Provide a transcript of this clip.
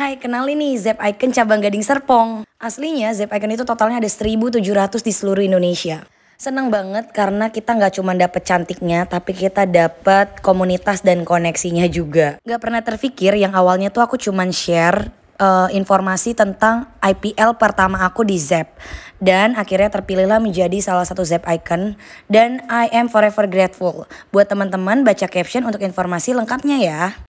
Hai, kenalin nih Zep Icon cabang Gading Serpong. Aslinya Zep Icon itu totalnya ada 1.700 di seluruh Indonesia. Senang banget karena kita nggak cuma dapet cantiknya, tapi kita dapet komunitas dan koneksinya juga. Nggak pernah terpikir yang awalnya tuh aku cuma share uh, informasi tentang IPL pertama aku di Zep. Dan akhirnya terpilihlah menjadi salah satu Zep Icon. Dan I am forever grateful. Buat teman-teman baca caption untuk informasi lengkapnya ya.